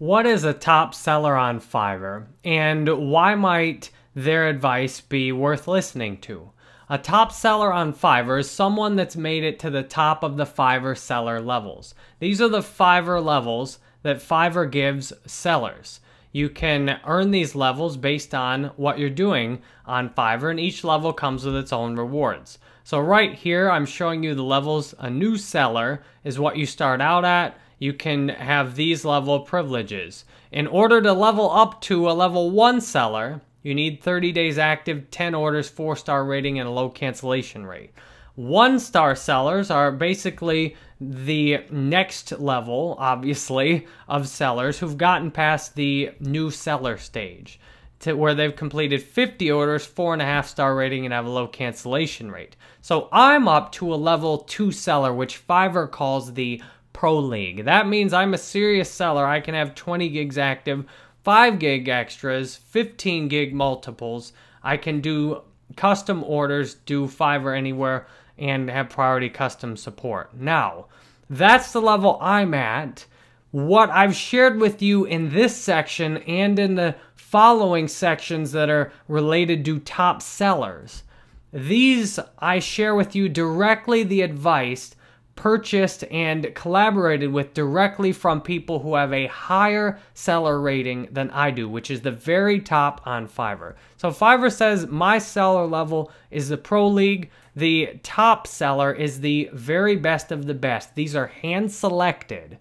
What is a top seller on Fiverr, and why might their advice be worth listening to? A top seller on Fiverr is someone that's made it to the top of the Fiverr seller levels. These are the Fiverr levels that Fiverr gives sellers. You can earn these levels based on what you're doing on Fiverr, and each level comes with its own rewards. So right here, I'm showing you the levels a new seller is what you start out at, you can have these level of privileges. In order to level up to a level 1 seller, you need 30 days active, 10 orders, 4-star rating, and a low cancellation rate. One-star sellers are basically the next level, obviously, of sellers who've gotten past the new seller stage to where they've completed 50 orders, four and a half star rating, and have a low cancellation rate. So I'm up to a level two seller, which Fiverr calls the Pro League. That means I'm a serious seller. I can have 20 gigs active, 5 gig extras, 15 gig multiples. I can do custom orders, do Fiverr anywhere, and have priority custom support. Now, that's the level I'm at. What I've shared with you in this section and in the following sections that are related to top sellers. These I share with you directly the advice purchased and collaborated with directly from people who have a higher seller rating than I do, which is the very top on Fiverr. So Fiverr says my seller level is the Pro League. The top seller is the very best of the best. These are hand selected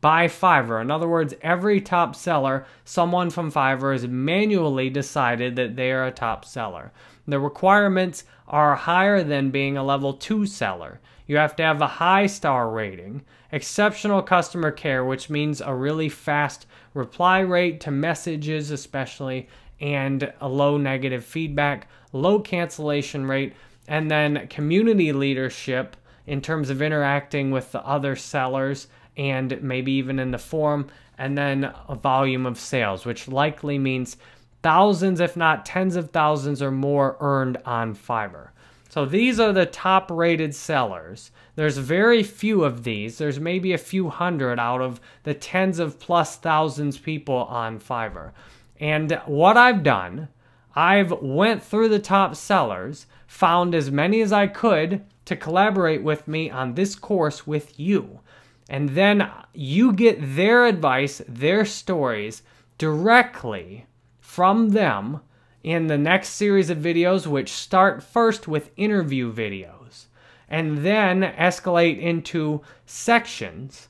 by Fiverr. In other words, every top seller, someone from Fiverr has manually decided that they are a top seller. The requirements are higher than being a level 2 seller. You have to have a high star rating, exceptional customer care, which means a really fast reply rate to messages, especially, and a low negative feedback, low cancellation rate, and then community leadership in terms of interacting with the other sellers and maybe even in the forum, and then a volume of sales, which likely means thousands, if not tens of thousands or more earned on Fiverr. So these are the top rated sellers. There's very few of these. There's maybe a few hundred out of the tens of plus thousands people on Fiverr. And what I've done I've went through the top sellers, found as many as I could to collaborate with me on this course with you. And then you get their advice, their stories directly from them in the next series of videos, which start first with interview videos and then escalate into sections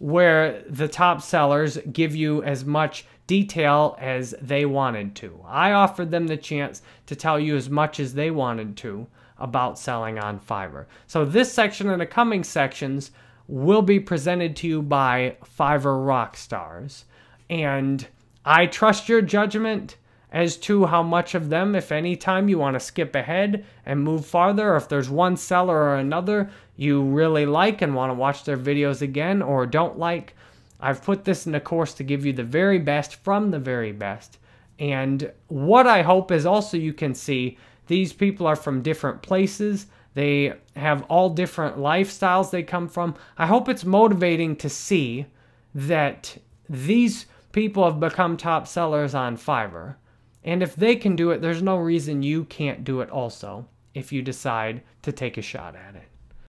where the top sellers give you as much detail as they wanted to. I offered them the chance to tell you as much as they wanted to about selling on Fiverr. So this section and the coming sections will be presented to you by Fiverr Rockstars. And I trust your judgment as to how much of them, if any time you want to skip ahead and move farther, or if there's one seller or another you really like and want to watch their videos again or don't like. I've put this in a course to give you the very best from the very best. And what I hope is also you can see these people are from different places. They have all different lifestyles they come from. I hope it's motivating to see that these people have become top sellers on Fiverr. And if they can do it, there's no reason you can't do it also if you decide to take a shot at it.